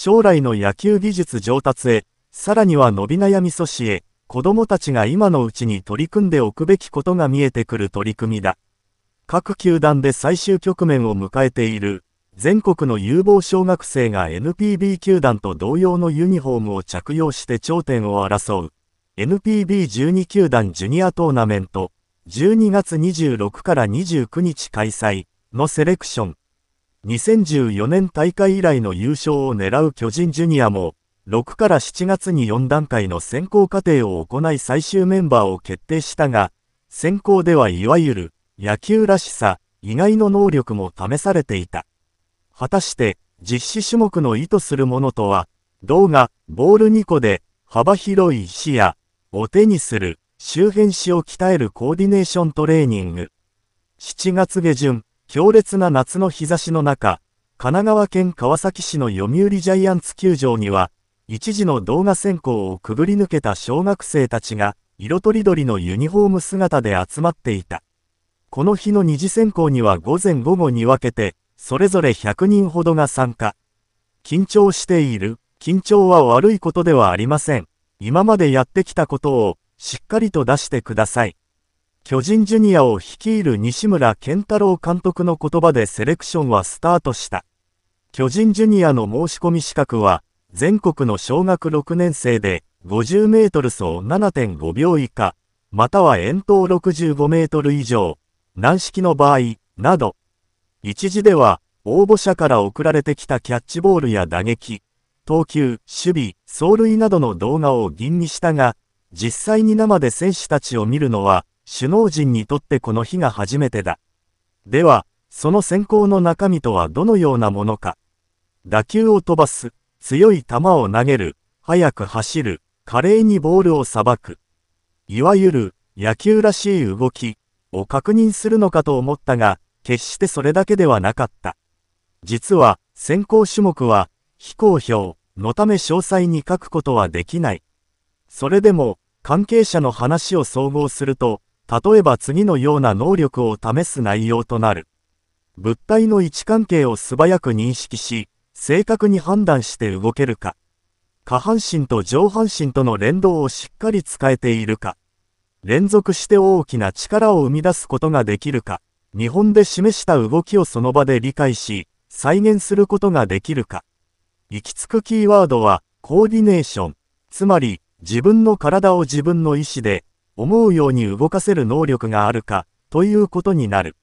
将来の野球技術上達へ、さらには伸び悩み阻止へ、子供たちが今のうちに取り組んでおくべきことが見えてくる取り組みだ。各球団で最終局面を迎えている、全国の有望小学生が NPB 球団と同様のユニフォームを着用して頂点を争う、NPB12 球団ジュニアトーナメント、12月26から29日開催のセレクション。2014年大会以来の優勝を狙う巨人ジュニアも、6から7月に4段階の選考過程を行い最終メンバーを決定したが、選考ではいわゆる野球らしさ、意外の能力も試されていた。果たして、実施種目の意図するものとは、動画、ボール2個で、幅広い視野、を手にする、周辺視を鍛えるコーディネーショントレーニング。7月下旬、強烈な夏の日差しの中、神奈川県川崎市の読売ジャイアンツ球場には、一時の動画選考をくぐり抜けた小学生たちが、色とりどりのユニフォーム姿で集まっていた。この日の二次選考には午前午後に分けて、それぞれ100人ほどが参加。緊張している、緊張は悪いことではありません。今までやってきたことを、しっかりと出してください。巨人ジュニアを率いる西村健太郎監督の言葉でセレクションはスタートした。巨人ジュニアの申し込み資格は、全国の小学6年生で50メートル走7.5秒以下、または遠投65メートル以上、軟式の場合、など、一時では応募者から送られてきたキャッチボールや打撃、投球、守備、走塁などの動画を吟味したが、実際に生で選手たちを見るのは首脳陣にとってこの日が初めてだ。では、その選考の中身とはどのようなものか。打球を飛ばす、強い球を投げる、速く走る、華麗にボールをさばく。いわゆる野球らしい動きを確認するのかと思ったが、決してそれだけではなかった。実は、選考種目は非公表のため詳細に書くことはできない。それでも、関係者の話を総合すると、例えば次のような能力を試す内容となる。物体の位置関係を素早く認識し、正確に判断して動けるか。下半身と上半身との連動をしっかり使えているか。連続して大きな力を生み出すことができるか。日本で示した動きをその場で理解し、再現することができるか。行き着くキーワードは、コーディネーション。つまり、自分の体を自分の意思で、思うように動かせる能力があるかということになる。